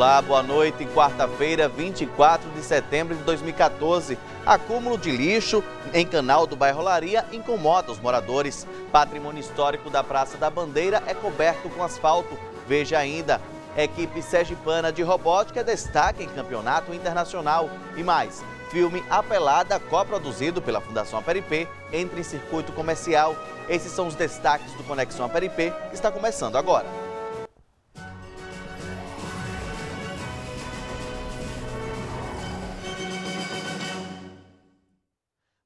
Olá, boa noite. Quarta-feira, 24 de setembro de 2014. Acúmulo de lixo em canal do bairro Laria incomoda os moradores. Patrimônio histórico da Praça da Bandeira é coberto com asfalto. Veja ainda. Equipe sergipana de robótica destaca em campeonato internacional. E mais, filme Apelada, coproduzido pela Fundação Aperipê, entra em circuito comercial. Esses são os destaques do Conexão Aperipê, que está começando agora.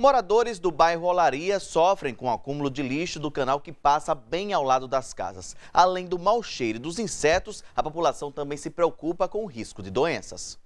Moradores do bairro Olaria sofrem com o acúmulo de lixo do canal que passa bem ao lado das casas. Além do mau cheiro e dos insetos, a população também se preocupa com o risco de doenças.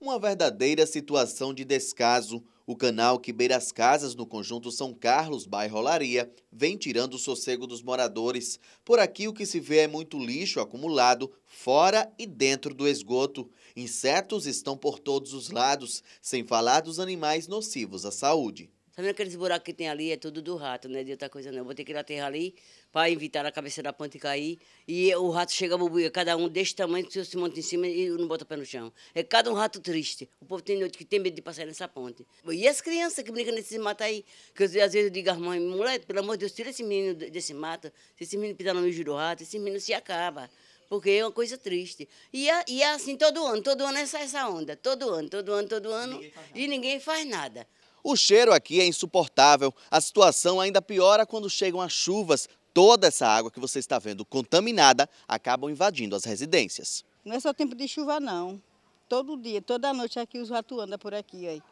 Uma verdadeira situação de descaso. O canal que beira as casas no conjunto São Carlos, bairro Olaria, vem tirando o sossego dos moradores. Por aqui o que se vê é muito lixo acumulado fora e dentro do esgoto. Insetos estão por todos os lados, sem falar dos animais nocivos à saúde. Sabendo vendo aqueles buracos que tem ali? É tudo do rato, né? De outra coisa não. Eu botei aquela terra ali para evitar a cabeça da ponte cair. E o rato chega, cada um desse tamanho, que se monta em cima e não bota o pé no chão. É cada um rato triste. O povo tem noite que tem medo de passar nessa ponte. E as crianças que brincam nesse mato aí? Que às vezes eu digo às mães, moleque, pelo amor de Deus, tira esse menino desse mato. Se esse menino pisar no meio do rato, esse menino se acaba porque é uma coisa triste. E é, e é assim todo ano, todo ano é essa, essa onda, todo ano, todo ano, todo ano, ninguém e ninguém faz nada. O cheiro aqui é insuportável. A situação ainda piora quando chegam as chuvas. Toda essa água que você está vendo contaminada acaba invadindo as residências. Não é só tempo de chuva, não. Todo dia, toda noite aqui os ratos andam por aqui. Aí.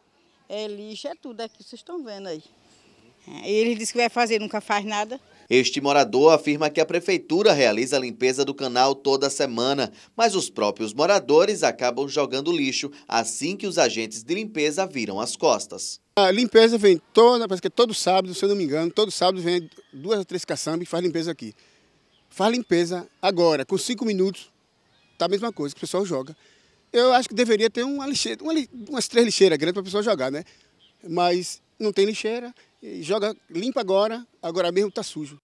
É lixo, é tudo aqui, vocês estão vendo aí. Ele disse que vai fazer, nunca faz nada. Este morador afirma que a prefeitura realiza a limpeza do canal toda semana, mas os próprios moradores acabam jogando lixo assim que os agentes de limpeza viram as costas. A limpeza vem toda, parece que é todo sábado, se eu não me engano, todo sábado vem duas ou três caçambas e faz limpeza aqui. Faz limpeza agora, com cinco minutos, tá a mesma coisa que o pessoal joga. Eu acho que deveria ter uma lixeira, uma, umas três lixeiras grandes para o pessoal jogar, né? Mas não tem lixeira, joga limpa agora, agora mesmo está sujo.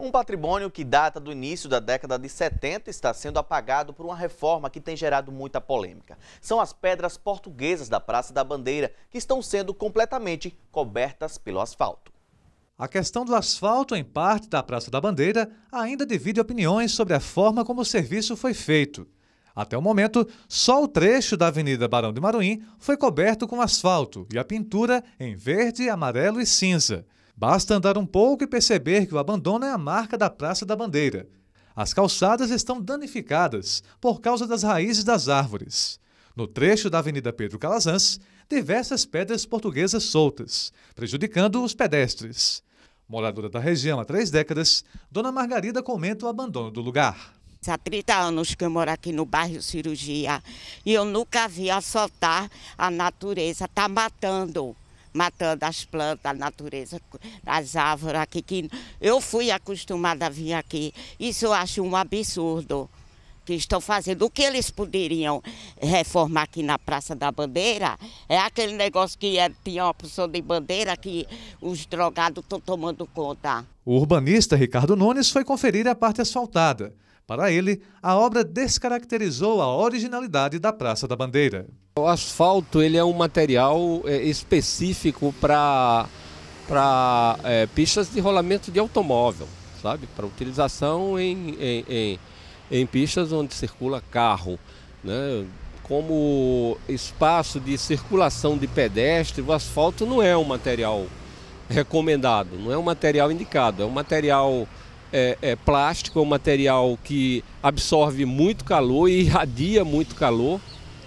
Um patrimônio que data do início da década de 70 está sendo apagado por uma reforma que tem gerado muita polêmica. São as pedras portuguesas da Praça da Bandeira que estão sendo completamente cobertas pelo asfalto. A questão do asfalto em parte da Praça da Bandeira ainda divide opiniões sobre a forma como o serviço foi feito. Até o momento, só o trecho da Avenida Barão de Maruim foi coberto com asfalto e a pintura em verde, amarelo e cinza. Basta andar um pouco e perceber que o abandono é a marca da Praça da Bandeira. As calçadas estão danificadas por causa das raízes das árvores. No trecho da Avenida Pedro Calazans, diversas pedras portuguesas soltas, prejudicando os pedestres. Moradora da região há três décadas, Dona Margarida comenta o abandono do lugar. Há 30 anos que eu moro aqui no bairro Cirurgia e eu nunca vi assaltar a natureza. Está matando, matando as plantas, a natureza, as árvores aqui. Que eu fui acostumada a vir aqui. Isso eu acho um absurdo que estão fazendo. O que eles poderiam reformar aqui na Praça da Bandeira é aquele negócio que é, tinha uma opção de bandeira que os drogados estão tomando conta. O urbanista Ricardo Nunes foi conferir a parte asfaltada. Para ele, a obra descaracterizou a originalidade da Praça da Bandeira. O asfalto ele é um material é, específico para para é, pistas de rolamento de automóvel, sabe? Para utilização em, em, em, em pistas onde circula carro, né? como espaço de circulação de pedestre, o asfalto não é um material recomendado, não é um material indicado, é um material é, é, plástico é um material que absorve muito calor e irradia muito calor,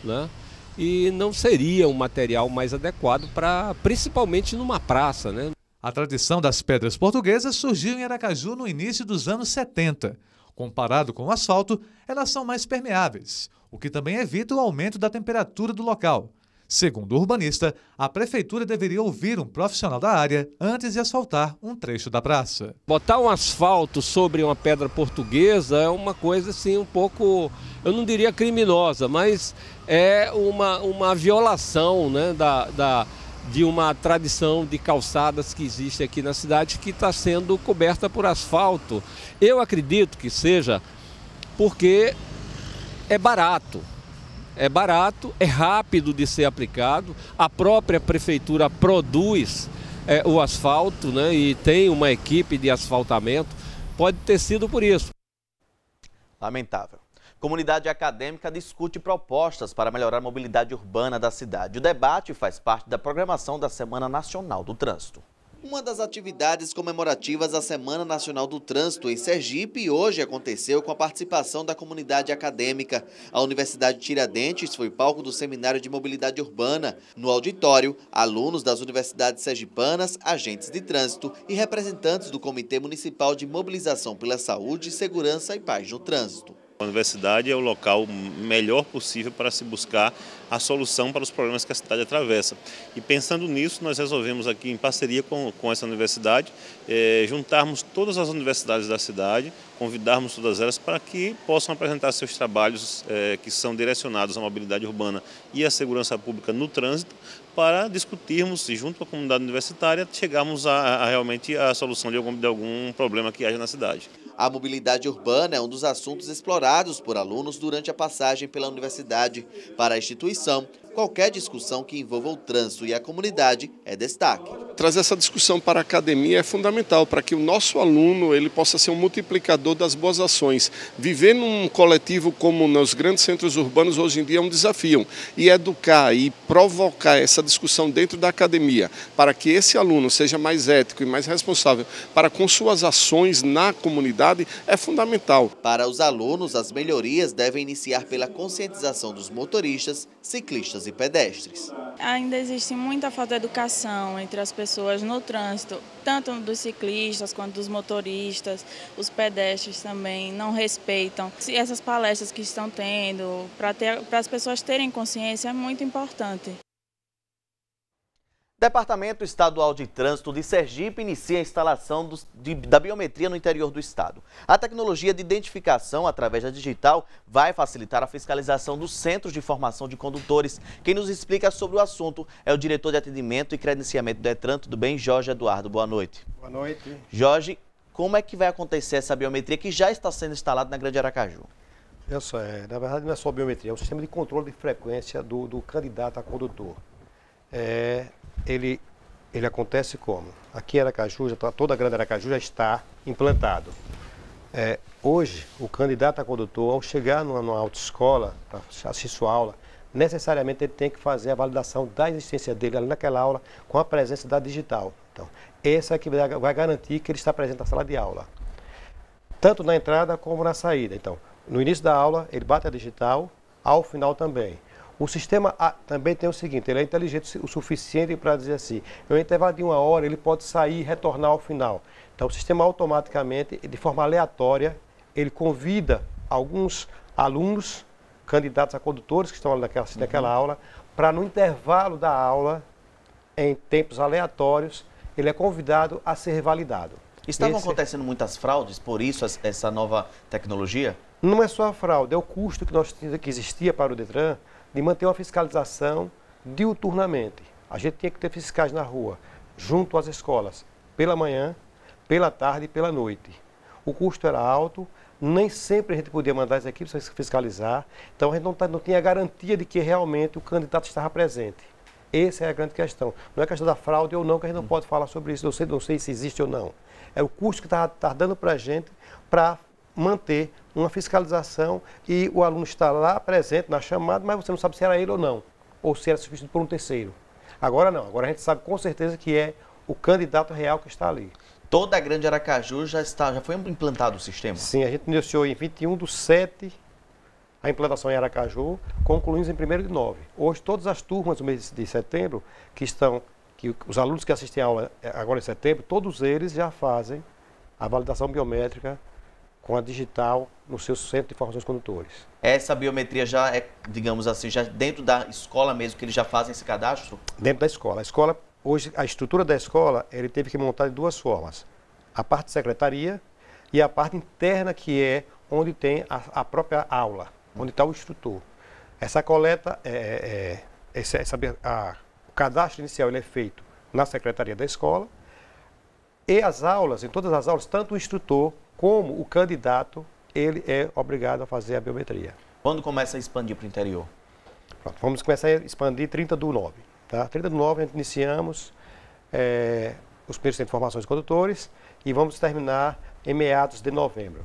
né? E não seria um material mais adequado para, principalmente numa praça, né? A tradição das pedras portuguesas surgiu em Aracaju no início dos anos 70. Comparado com o asfalto, elas são mais permeáveis, o que também evita o aumento da temperatura do local. Segundo o urbanista, a prefeitura deveria ouvir um profissional da área antes de asfaltar um trecho da praça. Botar um asfalto sobre uma pedra portuguesa é uma coisa assim um pouco, eu não diria criminosa, mas é uma, uma violação né, da, da de uma tradição de calçadas que existe aqui na cidade que está sendo coberta por asfalto. Eu acredito que seja porque é barato é barato, é rápido de ser aplicado, a própria prefeitura produz é, o asfalto né, e tem uma equipe de asfaltamento. Pode ter sido por isso. Lamentável. Comunidade acadêmica discute propostas para melhorar a mobilidade urbana da cidade. O debate faz parte da programação da Semana Nacional do Trânsito. Uma das atividades comemorativas à Semana Nacional do Trânsito em Sergipe hoje aconteceu com a participação da comunidade acadêmica. A Universidade Tiradentes foi palco do Seminário de Mobilidade Urbana. No auditório, alunos das universidades sergipanas, agentes de trânsito e representantes do Comitê Municipal de Mobilização pela Saúde, Segurança e Paz no Trânsito. A universidade é o local melhor possível para se buscar a solução para os problemas que a cidade atravessa. E pensando nisso, nós resolvemos aqui, em parceria com, com essa universidade, eh, juntarmos todas as universidades da cidade, convidarmos todas elas para que possam apresentar seus trabalhos eh, que são direcionados à mobilidade urbana e à segurança pública no trânsito, para discutirmos e, junto com a comunidade universitária, chegarmos a, a realmente a solução de algum, de algum problema que haja na cidade. A mobilidade urbana é um dos assuntos explorados por alunos durante a passagem pela universidade. Para a instituição, qualquer discussão que envolva o trânsito e a comunidade é destaque. Trazer essa discussão para a academia é fundamental para que o nosso aluno ele possa ser um multiplicador das boas ações. Viver num coletivo como nos grandes centros urbanos hoje em dia é um desafio e educar e provocar essa discussão dentro da academia para que esse aluno seja mais ético e mais responsável para com suas ações na comunidade é fundamental. Para os alunos, as melhorias devem iniciar pela conscientização dos motoristas, ciclistas e pedestres. Ainda existe muita falta de educação entre as pessoas no trânsito, tanto dos ciclistas quanto dos motoristas, os pedestres também não respeitam. E essas palestras que estão tendo, para as pessoas terem consciência, é muito importante. Departamento Estadual de Trânsito de Sergipe inicia a instalação de, da biometria no interior do estado. A tecnologia de identificação através da digital vai facilitar a fiscalização dos centros de formação de condutores. Quem nos explica sobre o assunto é o diretor de atendimento e credenciamento do Detran. Tudo bem, Jorge Eduardo? Boa noite. Boa noite. Jorge, como é que vai acontecer essa biometria que já está sendo instalada na Grande Aracaju? Essa é, na verdade, não é só biometria, é um sistema de controle de frequência do, do candidato a condutor é, ele, ele acontece como? Aqui em Aracaju, já tá, toda a grande Aracaju já está implantado. É, hoje, o candidato a condutor, ao chegar numa, numa autoescola, para assistir sua aula, necessariamente ele tem que fazer a validação da existência dele ali naquela aula com a presença da digital. Então, essa é que vai garantir que ele está presente na sala de aula, tanto na entrada como na saída. Então, no início da aula, ele bate a digital, ao final também. O sistema A também tem o seguinte, ele é inteligente o suficiente para dizer assim, no intervalo de uma hora ele pode sair e retornar ao final. Então o sistema automaticamente, de forma aleatória, ele convida alguns alunos, candidatos a condutores que estão naquela, uhum. naquela aula, para no intervalo da aula, em tempos aleatórios, ele é convidado a ser validado. Estavam Esse... É acontecendo muitas fraudes por isso, essa nova tecnologia? Não é só a fraude, é o custo que, nós, que existia para o Detran de manter uma fiscalização diuturnamente. A gente tinha que ter fiscais na rua, junto às escolas, pela manhã, pela tarde e pela noite. O custo era alto, nem sempre a gente podia mandar as equipes fiscalizar, então a gente não, tá, não tinha garantia de que realmente o candidato estava presente. Essa é a grande questão. Não é questão da fraude ou não, que a gente não pode falar sobre isso. Não sei, não sei se existe ou não. É o custo que está tá dando para a gente para manter uma fiscalização e o aluno está lá presente na chamada, mas você não sabe se era ele ou não, ou se era substituído por um terceiro. Agora não, agora a gente sabe com certeza que é o candidato real que está ali. Toda a Grande Aracaju já está, já foi implantado o sistema? Sim, a gente iniciou em 21 de setembro a implantação em Aracaju, concluímos em 1 de nove. Hoje, todas as turmas do mês de setembro, que estão, que os alunos que assistem a aula eh, agora em setembro, todos eles já fazem a validação biométrica com a digital no seu centro de informações condutores. Essa biometria já é, digamos assim, já dentro da escola mesmo que eles já fazem esse cadastro? Dentro da escola. A escola, hoje, a estrutura da escola, ele teve que montar de duas formas. A parte de secretaria e a parte interna, que é onde tem a, a própria aula onde está o instrutor. Essa coleta, é, é, é essa, a, o cadastro inicial ele é feito na secretaria da escola e as aulas, em todas as aulas, tanto o instrutor como o candidato, ele é obrigado a fazer a biometria. Quando começa a expandir para o interior? Pronto, vamos começar a expandir 30 do 9. Tá? 30 do 9 iniciamos é, os primeiros formações de condutores e vamos terminar em meados de novembro.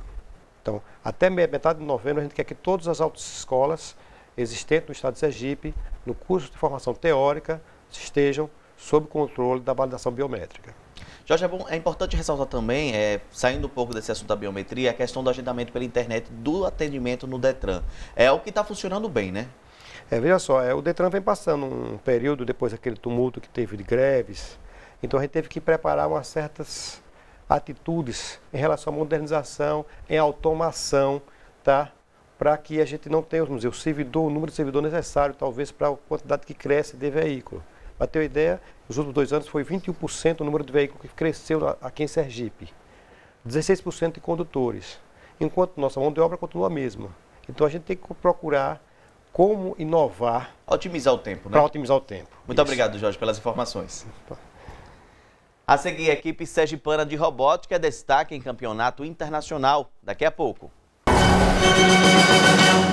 Então, até metade de novembro, a gente quer que todas as autoescolas existentes no estado de Sergipe, no curso de formação teórica, estejam sob controle da validação biométrica. Jorge, é, bom, é importante ressaltar também, é, saindo um pouco desse assunto da biometria, a questão do agendamento pela internet do atendimento no Detran. É o que está funcionando bem, né? É, veja só, é, o Detran vem passando um período depois daquele tumulto que teve de greves, então a gente teve que preparar umas certas atitudes em relação à modernização, em automação, tá? para que a gente não tenha dizer, o servidor, o número de servidor necessário, talvez, para a quantidade que cresce de veículo. Para ter uma ideia, nos últimos dois anos foi 21% o número de veículos que cresceu aqui em Sergipe, 16% de condutores, enquanto nossa mão de obra continua a mesma. Então a gente tem que procurar como inovar. Otimizar o tempo, né? Para otimizar o tempo. Muito Isso. obrigado, Jorge, pelas informações. A seguir, a equipe sergipana de robótica destaque em campeonato internacional. Daqui a pouco. Música